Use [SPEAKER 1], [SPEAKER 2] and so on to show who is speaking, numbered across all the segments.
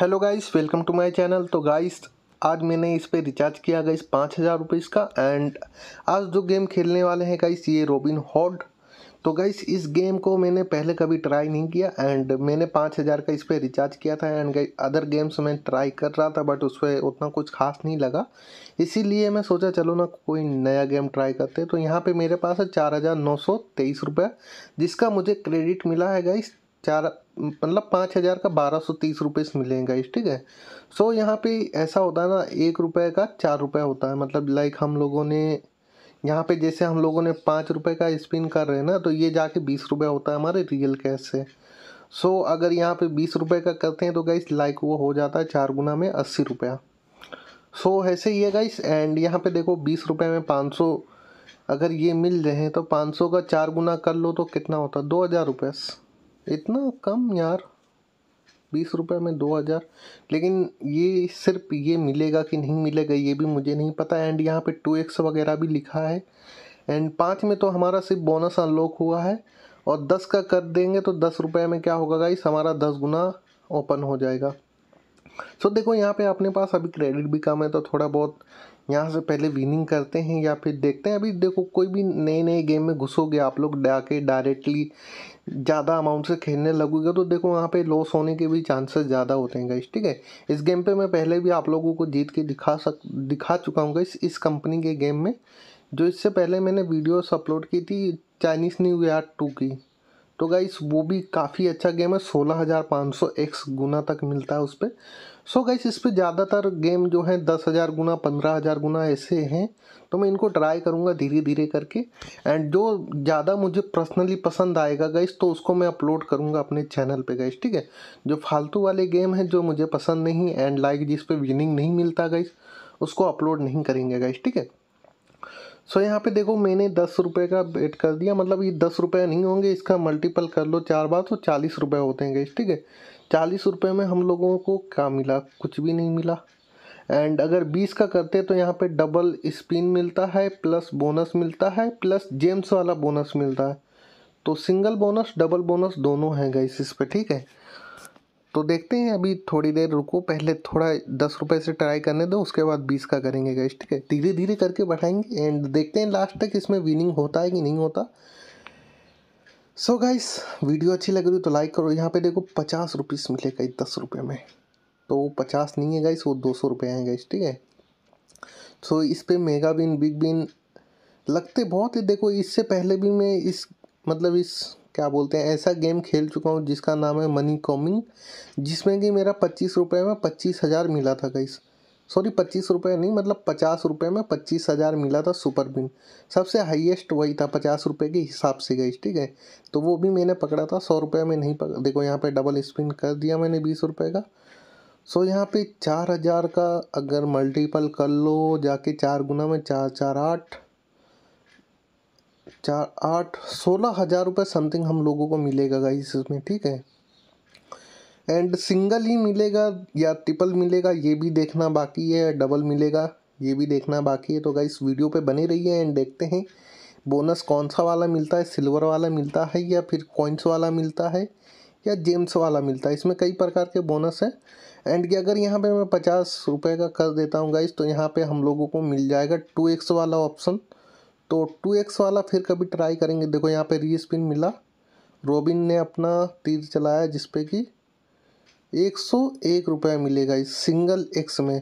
[SPEAKER 1] hello guys welcome to my channel तो guys आज मैंने इस पे रिचार्ज किया गाइस पाँच हज़ार रुपीज़ का एंड आज जो गेम खेलने वाले हैं गाइस ये रोबिन हॉड तो गाइस इस गेम को मैंने पहले कभी ट्राई नहीं किया एंड मैंने पाँच हज़ार का इस पर रिचार्ज किया था एंड गाइस अदर गेम्स में ट्राई कर रहा था बट उस पर उतना कुछ खास नहीं लगा इसीलिए मैं सोचा चलो ना कोई नया गेम ट्राई करते तो यहाँ पर मेरे पास है चार हज़ार नौ सौ तेईस जिसका मुझे क्रेडिट मिला है गाइस चार मतलब पाँच हज़ार का बारह सौ तीस रुपये मिलेंगे इस ठीक है सो so, यहाँ पे ऐसा होता है ना एक रुपये का चार रुपये होता है मतलब लाइक हम लोगों ने यहाँ पे जैसे हम लोगों ने पाँच रुपये का स्पिन कर रहे हैं ना तो ये जाके बीस रुपये होता है हमारे रियल कैश से सो so, अगर यहाँ पे बीस रुपये का करते हैं तो गाइस लाइक वो हो जाता है चार गुना में अस्सी रुपया सो so, ऐसे ही है गाइस एंड यहाँ पे देखो बीस रुपये में पाँच सौ अगर ये मिल रहे हैं तो पाँच सौ का चार गुना कर लो तो कितना होता है दो हज़ार रुपये इतना कम यार बीस रुपये में दो हज़ार लेकिन ये सिर्फ ये मिलेगा कि नहीं मिलेगा ये भी मुझे नहीं पता एंड यहाँ पे टू एक्स वगैरह भी लिखा है एंड पाँच में तो हमारा सिर्फ बोनस अनलॉक हुआ है और दस का कर देंगे तो दस रुपये में क्या होगा गाइस हमारा दस गुना ओपन हो जाएगा सो देखो यहाँ पे अपने पास अभी क्रेडिट भी कम है तो थोड़ा बहुत यहाँ से पहले विनिंग करते हैं या फिर देखते हैं अभी देखो कोई भी नए नए गेम में घुसोगे आप लोग जाके डायरेक्टली ज़्यादा अमाउंट से खेलने लगोगे तो देखो वहाँ पे लॉस होने के भी चांसेस ज़्यादा होते हैं गाइस ठीक है इस गेम पे मैं पहले भी आप लोगों को जीत के दिखा सक दिखा चुका हूँ गाइस इस कंपनी के गेम में जो इससे पहले मैंने वीडियोस अपलोड की थी चाइनीज़ न्यू ईयर टू की तो गाइस वो भी काफ़ी अच्छा गेम है सोलह हज़ार पाँच सौ एक्स गुना तक मिलता है उस पर सो गाइस इस पर ज़्यादातर गेम जो है दस हज़ार गुना पंद्रह हज़ार गुना ऐसे हैं तो मैं इनको ट्राई करूँगा धीरे धीरे करके एंड जो ज़्यादा मुझे पर्सनली पसंद आएगा गाइस तो उसको मैं अपलोड करूँगा अपने चैनल पर गाइस ठीक है जो फालतू वाले गेम हैं जो मुझे पसंद नहीं एंड लाइक जिस पर विनिंग नहीं मिलता गाइस उसको अपलोड नहीं करेंगे गाइस ठीक है सो यहाँ पे देखो मैंने दस रुपये का बेट कर दिया मतलब ये दस रुपये नहीं होंगे इसका मल्टीपल कर लो चार बार तो चालीस रुपये होते हैं ठीक है चालीस रुपये में हम लोगों को क्या मिला कुछ भी नहीं मिला एंड अगर बीस का करते तो यहाँ पे डबल स्पिन मिलता है प्लस बोनस मिलता है प्लस जेम्स वाला बोनस मिलता है तो सिंगल बोनस डबल बोनस दोनों हैं गए इस पर ठीक है तो देखते हैं अभी थोड़ी देर रुको पहले थोड़ा दस रुपये से ट्राई करने दो उसके बाद बीस का करेंगे गैस ठीक है धीरे धीरे करके बढ़ाएंगे एंड देखते हैं लास्ट तक इसमें विनिंग होता है कि नहीं होता सो so गाइस वीडियो अच्छी लग रही हो तो लाइक करो यहाँ पे देखो पचास रुपीस मिलेगा दस रुपये में तो वो पचास नहीं है गाइस वो दो सौ रुपये हैं गाइस ठीक है सो so, इस पर मेगा बिन बिग बिन लगते बहुत है देखो इससे पहले भी मैं इस मतलब इस क्या बोलते हैं ऐसा गेम खेल चुका हूँ जिसका नाम है मनी कॉमिंग जिसमें कि मेरा पच्चीस रुपये में पच्चीस हज़ार मिला था गई सॉरी पच्चीस रुपये नहीं मतलब पचास रुपये में पच्चीस हज़ार मिला था सुपर बिन सबसे हाईएस्ट वही था पचास रुपये के हिसाब से गई ठीक है तो वो भी मैंने पकड़ा था सौ रुपये में नहीं पकड़ा देखो यहाँ पे डबल स्पिन कर दिया मैंने बीस रुपये का सो यहाँ पे चार हज़ार का अगर मल्टीपल कर लो जाके चार गुना में चार चार आठ चार आठ सोलह हज़ार रुपये समथिंग हम लोगों को मिलेगा गाइस इसमें ठीक है एंड सिंगल ही मिलेगा या ट्रिपल मिलेगा ये भी देखना बाकी है डबल मिलेगा ये भी देखना बाकी है तो गाइस वीडियो पे बने रहिए एंड देखते हैं बोनस कौन सा वाला मिलता है सिल्वर वाला मिलता है या फिर कॉइन्स वाला मिलता है या जेम्स वाला मिलता है इसमें कई प्रकार के बोनस है एंड कि अगर यहाँ पे मैं पचास रुपये का कर देता हूँ गाइस तो यहाँ पे हम लोगों को मिल जाएगा टू एक्स वाला ऑप्शन तो टू एक्स वाला फिर कभी ट्राई करेंगे देखो यहाँ पे री स्पिन मिला रोबिन ने अपना तीर चलाया जिसपे कि एक सौ एक रुपया मिलेगा इस सिंगल एक्स में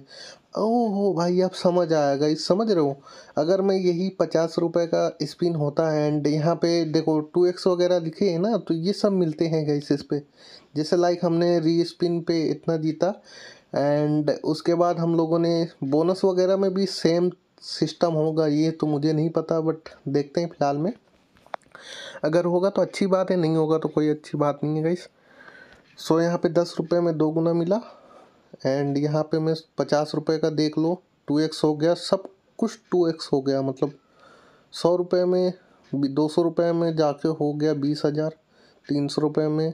[SPEAKER 1] ओहो भाई आप समझ आएगा इस समझ रहे हो अगर मैं यही पचास रुपए का स्पिन होता है एंड यहाँ पे देखो टू एक्स वगैरह लिखे हैं ना तो ये सब मिलते हैं गाइस इस पे जैसे लाइक हमने री स्पिन पे इतना जीता एंड उसके बाद हम लोगों ने बोनस वगैरह में भी सेम सिस्टम होगा ये तो मुझे नहीं पता बट देखते हैं फिलहाल में अगर होगा तो अच्छी बात है नहीं होगा तो कोई अच्छी बात नहीं है गाइस सो यहाँ पे दस रुपये में दो गुना मिला एंड यहाँ पे मैं पचास रुपये का देख लो टू एक्स हो गया सब कुछ टू एक्स हो गया मतलब सौ रुपये में दो सौ रुपये में जाके हो गया बीस हज़ार तीन सौ रुपये में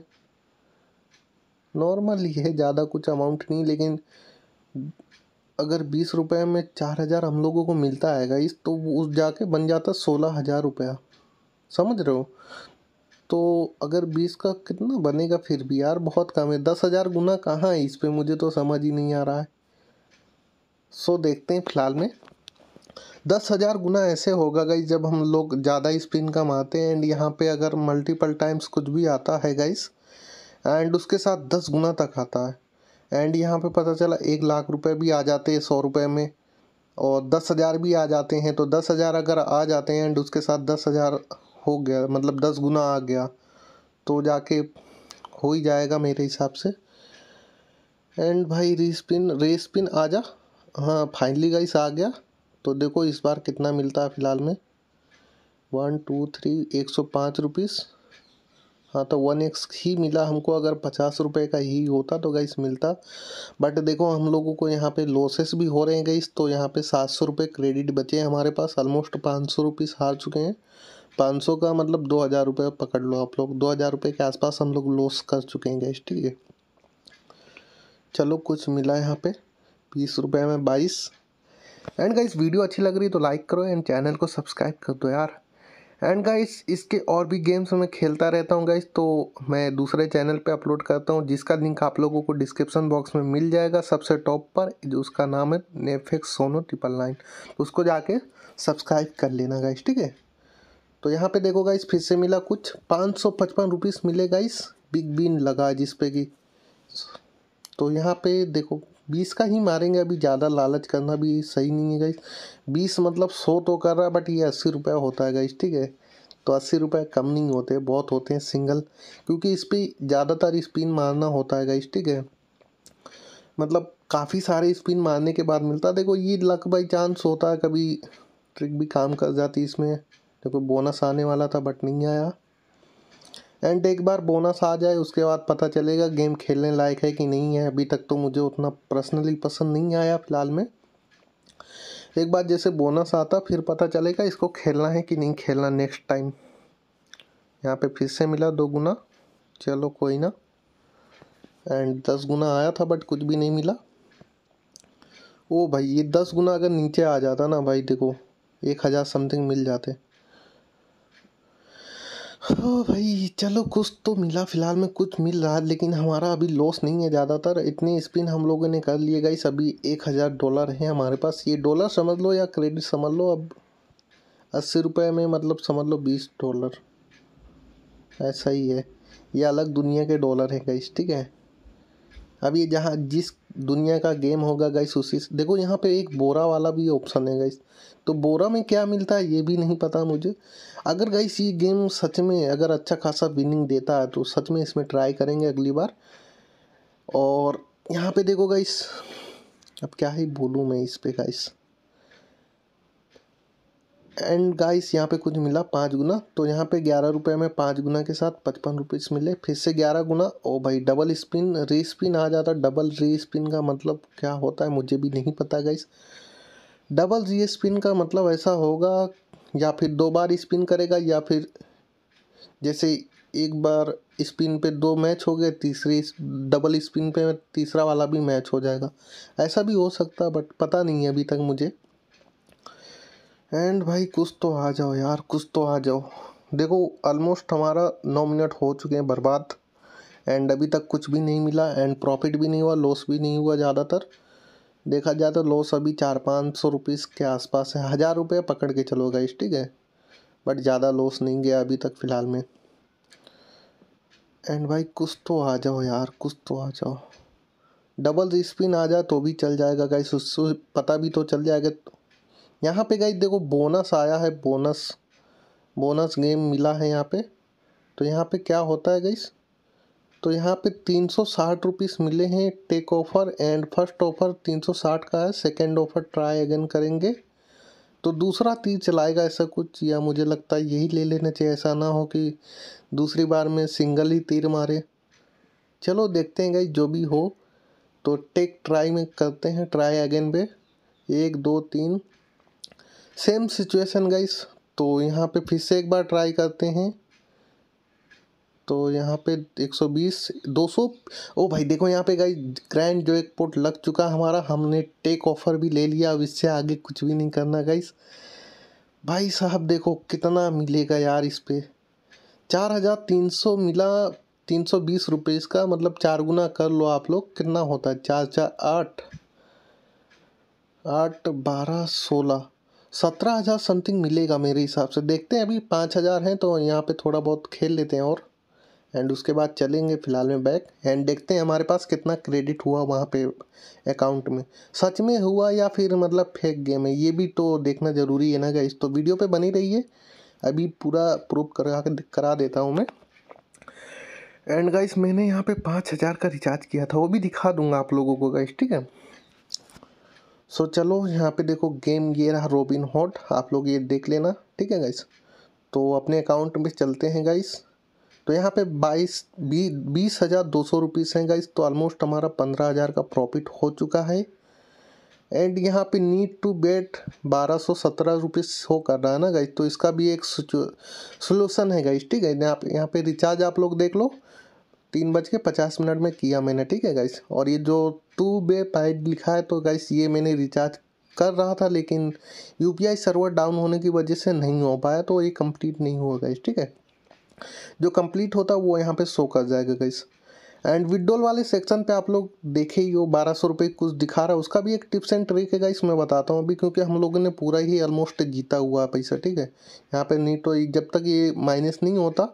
[SPEAKER 1] नॉर्मल ही है ज़्यादा कुछ अमाउंट नहीं लेकिन अगर बीस रुपये में चार हज़ार हम लोगों को मिलता है गाइस तो उस जाके बन जाता सोलह हज़ार रुपया समझ रहे हो तो अगर बीस का कितना बनेगा फिर भी यार बहुत कम है दस हज़ार गुना कहाँ है इस पर मुझे तो समझ ही नहीं आ रहा है सो देखते हैं फिलहाल में दस हज़ार गुना ऐसे होगा गाइस जब हम लोग ज़्यादा स्पिन कमाते हैं एंड यहाँ पे अगर मल्टीपल टाइम्स कुछ भी आता है गाइस एंड उसके साथ दस गुना तक आता है एंड यहाँ पे पता चला एक लाख रुपए भी आ जाते हैं सौ रुपये में और दस हज़ार भी आ जाते हैं तो दस हज़ार अगर आ जाते हैं एंड उसके साथ दस हज़ार हो गया मतलब दस गुना आ गया तो जाके हो ही जाएगा मेरे हिसाब से एंड भाई रेसपिन रेसपिन आ जा हाँ फाइनली गाइस आ गया तो देखो इस बार कितना मिलता है फ़िलहाल में वन टू थ्री एक सौ पाँच रुपीज़ हाँ तो वन एक्स ही मिला हमको अगर पचास रुपये का ही होता तो गाइस मिलता बट देखो हम लोगों को यहाँ पे लॉसेस भी हो रहे हैं गाइस तो यहाँ पे सात सौ रुपये क्रेडिट बचे हैं हमारे पास ऑलमोस्ट पाँच सौ रुपीज़ हार चुके हैं पाँच सौ का मतलब दो हज़ार रुपये पकड़ लो आप लोग दो हज़ार रुपये के आसपास हम लोग लॉस कर चुके हैं गैस ठीक है चलो कुछ मिला यहाँ पर बीस रुपये में बाईस एंड गाइस वीडियो अच्छी लग रही तो लाइक करो एंड चैनल को सब्सक्राइब कर दो यार एंड गाइस इसके और भी गेम्स मैं खेलता रहता हूँ गाइस तो मैं दूसरे चैनल पे अपलोड करता हूँ जिसका लिंक आप लोगों को डिस्क्रिप्शन बॉक्स में मिल जाएगा सबसे टॉप पर जो उसका नाम है नेफेक्स सोनो ट्रिपल नाइन उसको जाके सब्सक्राइब कर लेना गाइस ठीक है तो यहाँ पे देखो गाइस फिर से मिला कुछ पाँच सौ पचपन रुपीज़ मिले गाइस बिग बिन लगा जिस पे कि तो यहाँ पे देखो बीस का ही मारेंगे अभी ज़्यादा लालच करना भी सही नहीं है गाइस बीस मतलब सौ तो कर रहा है बट ये अस्सी रुपये होता है गाइस ठीक है तो अस्सी रुपये कम नहीं होते बहुत होते हैं सिंगल क्योंकि इस पर ज़्यादातर स्पिन मारना होता है गाइस ठीक है मतलब काफ़ी सारे स्पिन मारने के बाद मिलता है देखो ये लक बाई चांस होता है कभी ट्रिक भी काम कर जाती इसमें देखो बोनस आने वाला था बट नहीं आया एंड एक बार बोनस आ जाए उसके बाद पता चलेगा गेम खेलने लायक है कि नहीं है अभी तक तो मुझे उतना पर्सनली पसंद नहीं आया फ़िलहाल में एक बार जैसे बोनस आता फिर पता चलेगा इसको खेलना है कि नहीं खेलना नेक्स्ट टाइम यहाँ पे फिर से मिला दो गुना चलो कोई ना एंड दस गुना आया था बट कुछ भी नहीं मिला ओ भाई ये दस गुना अगर नीचे आ जाता ना भाई देखो एक हज़ार समथिंग मिल जाते ओ हाँ भाई चलो कुछ तो मिला फ़िलहाल में कुछ मिल रहा है लेकिन हमारा अभी लॉस नहीं है ज़्यादातर इतने स्पिन हम लोगों ने कर लिए गई सभी एक हज़ार डॉलर हैं हमारे पास ये डॉलर समझ लो या क्रेडिट समझ लो अब अस्सी रुपये में मतलब समझ लो बीस डॉलर ऐसा ही है ये अलग दुनिया के डॉलर हैं गई ठीक है अब ये जहाँ जिस दुनिया का गेम होगा गाइस उसी देखो यहाँ पे एक बोरा वाला भी ऑप्शन है गाइस तो बोरा में क्या मिलता है ये भी नहीं पता मुझे अगर गाइस ये गेम सच में अगर अच्छा खासा विनिंग देता है तो सच में इसमें ट्राई करेंगे अगली बार और यहाँ पे देखो गाइस अब क्या ही बोलूँ मैं इस पर गाइस एंड गाइस यहाँ पे कुछ मिला पाँच गुना तो यहाँ पे ग्यारह रुपये में पाँच गुना के साथ पचपन रुपीज़ मिले फिर से ग्यारह गुना ओ भाई डबल स्पिन री स्पिन आ जाता डबल री स्पिन का मतलब क्या होता है मुझे भी नहीं पता गाइस डबल री स्पिन का मतलब ऐसा होगा या फिर दो बार स्पिन करेगा या फिर जैसे एक बार स्पिन पे दो मैच हो गए तीसरे डबल स्पिन पे तीसरा वाला भी मैच हो जाएगा ऐसा भी हो सकता है बट पता नहीं है अभी तक मुझे एंड भाई कुछ तो आ जाओ यार कुछ तो आ जाओ देखो ऑलमोस्ट हमारा नौ मिनट हो चुके हैं बर्बाद एंड अभी तक कुछ भी नहीं मिला एंड प्रॉफिट भी नहीं हुआ लॉस भी नहीं हुआ ज़्यादातर देखा जाए तो लॉस अभी चार पाँच सौ रुपीज़ के आसपास है हज़ार रुपये पकड़ के चलो गाइस ठीक है बट ज़्यादा लॉस नहीं गया अभी तक फ़िलहाल में एंड भाई कुछ तो आ जाओ यार कुछ तो आ जाओ डबल स्पिन आ जाए तो भी चल जाएगा गाइस उससे पता भी तो चल जाएगा यहाँ पे गई देखो बोनस आया है बोनस बोनस गेम मिला है यहाँ पे तो यहाँ पे क्या होता है गई तो यहाँ पे तीन सौ साठ रुपीज़ मिले हैं take offer and first offer तीन सौ साठ का है सेकेंड ऑफ़र ट्राई अगेन करेंगे तो दूसरा तीर चलाएगा ऐसा कुछ या मुझे लगता है यही ले लेना चाहिए ऐसा ना हो कि दूसरी बार में सिंगल ही तीर मारे चलो देखते हैं गई जो भी हो तो टेक ट्राई में करते हैं ट्राई अगेन पे एक दो तीन सेम सिचुएशन गाइस तो यहाँ पे फिर से एक बार ट्राई करते हैं तो यहाँ पे 120 200 ओ भाई देखो यहाँ पे गाइस ग्रैंड जो एक पोर्ट लग चुका हमारा हमने टेक ऑफर भी ले लिया अब इससे आगे कुछ भी नहीं करना गाइस भाई साहब देखो कितना मिलेगा यार इस पर चार हज़ार तीन सौ मिला तीन सौ बीस रुपये इसका मतलब चार गुना कर लो आप लोग कितना होता है चार चार आठ आठ बारह सोलह सत्रह हज़ार समथिंग मिलेगा मेरे हिसाब से देखते हैं अभी पाँच हज़ार हैं तो यहाँ पे थोड़ा बहुत खेल लेते हैं और एंड उसके बाद चलेंगे फ़िलहाल में बैक एंड देखते हैं हमारे पास कितना क्रेडिट हुआ वहाँ पे अकाउंट में सच में हुआ या फिर मतलब फेक गेम है ये भी तो देखना ज़रूरी है ना गाइस तो वीडियो पे बनी रहिए अभी पूरा प्रूफ करा करा देता हूँ मैं एंड गाइस मैंने यहाँ पे पाँच हज़ार का रिचार्ज किया था वो भी दिखा दूंगा आप लोगों को गाइस ठीक है सो so, चलो यहाँ पे देखो गेम ये रहा रोबिन हॉट आप लोग ये देख लेना ठीक है गाइस तो अपने अकाउंट में चलते हैं गाइस तो यहाँ पे बाईस बी बीस हज़ार दो सौ रुपीज़ हैं गाइस तो ऑलमोस्ट हमारा पंद्रह हज़ार का प्रॉफिट हो चुका है एंड यहाँ पे नीड टू बेट बारह सौ सत्रह रुपये हो कर रहा है ना गाइज तो इसका भी एक सोल्यूशन है गाइज ठीक है यहाँ पे यहाँ पे रिचार्ज आप लोग देख लो तीन बज के पचास मिनट में किया मैंने ठीक है गाइस और ये जो टू बे पाइड लिखा है तो गाइस ये मैंने रिचार्ज कर रहा था लेकिन यू सर्वर डाउन होने की वजह से नहीं हो पाया तो ये कंप्लीट नहीं हुआ गाइस ठीक है जो कंप्लीट होता है वो यहाँ पे शो कर जाएगा गाइस एंड विड्रोल वाले सेक्शन पे आप लोग देखे ही हो बारह सौ रुपये कुछ दिखा रहा है उसका भी एक टिप्स एंड ट्रिक है इसमें बताता हूँ अभी क्योंकि हम लोगों ने पूरा ही ऑलमोस्ट जीता हुआ है पैसा ठीक है यहाँ पे नहीं तो जब तक ये माइनस नहीं होता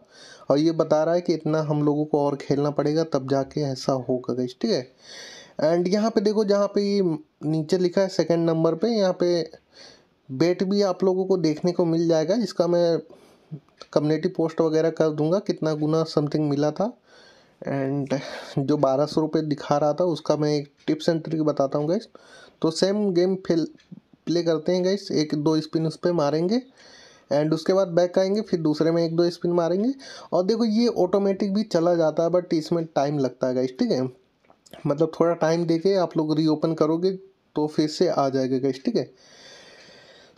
[SPEAKER 1] और ये बता रहा है कि इतना हम लोगों को और खेलना पड़ेगा तब जाके ऐसा होगा गई ठीक है एंड यहाँ पर देखो जहाँ पर ये नीचे लिखा है सेकेंड नंबर पर यहाँ पर बेट भी आप लोगों को देखने को मिल जाएगा इसका मैं कम्युनिटी पोस्ट वगैरह कर दूंगा कितना गुना समथिंग मिला था एंड जो बारह सौ रुपये दिखा रहा था उसका मैं एक टिप्स एंड ट्रिक बताता हूँ गैस तो सेम गेम फिल प्ले करते हैं गैस एक दो स्पिन उस पर मारेंगे एंड उसके बाद बैक आएंगे फिर दूसरे में एक दो स्पिन मारेंगे और देखो ये ऑटोमेटिक भी चला जाता है बट इसमें टाइम लगता है गाइस ठीक है मतलब थोड़ा टाइम दे के आप लोग रीओपन करोगे तो फिर से आ जाएगा गाइस ठीक है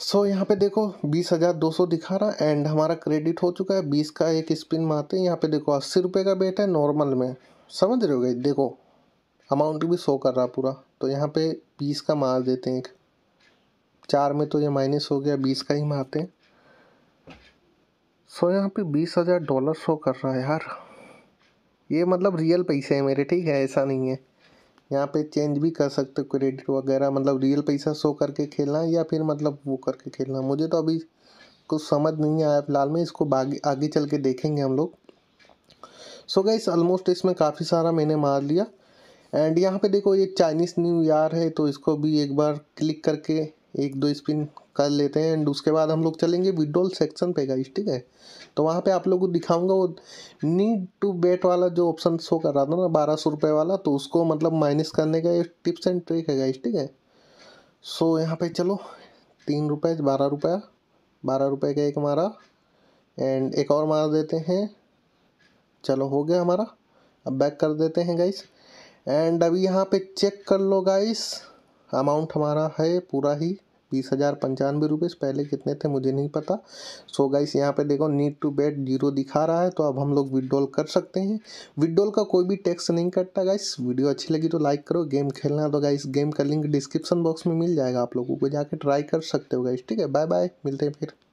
[SPEAKER 1] सो so, यहाँ पे देखो बीस हज़ार दो सौ दिखा रहा एंड हमारा क्रेडिट हो चुका है बीस का एक स्पिन मारते हैं यहाँ पे देखो अस्सी रुपये का बेट है नॉर्मल में समझ रहे हो गई देखो अमाउंट भी शो कर रहा पूरा तो यहाँ पे बीस का मार देते हैं एक चार में तो ये माइनस हो गया बीस का ही मारते हैं सो so, यहाँ पे बीस हज़ार डॉलर शो कर रहा है यार ये मतलब रियल पैसे है मेरे ठीक है ऐसा नहीं है यहाँ पे चेंज भी कर सकते हो क्रेडिट वगैरह मतलब रियल पैसा शो करके खेलना या फिर मतलब वो करके खेलना मुझे तो अभी कुछ समझ नहीं आया फिलहाल में इसको आगे चल के देखेंगे हम लोग सो गई ऑलमोस्ट इसमें काफ़ी सारा मैंने मार लिया एंड यहाँ पे देखो ये चाइनीज़ न्यू ईयर है तो इसको भी एक बार क्लिक करके एक दो स्पिन कर लेते हैं एंड उसके बाद हम लोग चलेंगे विड्रोल सेक्शन पे गाइस ठीक है तो वहाँ पे आप लोगों को दिखाऊंगा वो नीड टू बेट वाला जो ऑप्शन शो कर रहा था ना बारह सौ रुपये वाला तो उसको मतलब माइनस करने का ये टिप्स एंड ट्रिक है गाइस ठीक है सो so, यहाँ पे चलो तीन रुपये बारह रुपये बारह रुपये का एक मारा एंड एक और मार देते हैं चलो हो गया हमारा अब बैक कर देते हैं गाइस एंड अभी यहाँ पर चेक कर लो गाइस अमाउंट हमारा है पूरा ही बीस हज़ार पंचानवे रुपये पहले कितने थे मुझे नहीं पता सो गाइस यहाँ पे देखो नीड टू बेट जीरो दिखा रहा है तो अब हम लोग विड्रॉल कर सकते हैं विड्रॉल का कोई भी टैक्स नहीं कटता गाइस वीडियो अच्छी लगी तो लाइक करो गेम खेलना तो गाइस गेम का लिंक डिस्क्रिप्शन बॉक्स में मिल जाएगा आप लोगों को जाकर ट्राई कर सकते हो गाइस ठीक है बाय बाय मिलते हैं फिर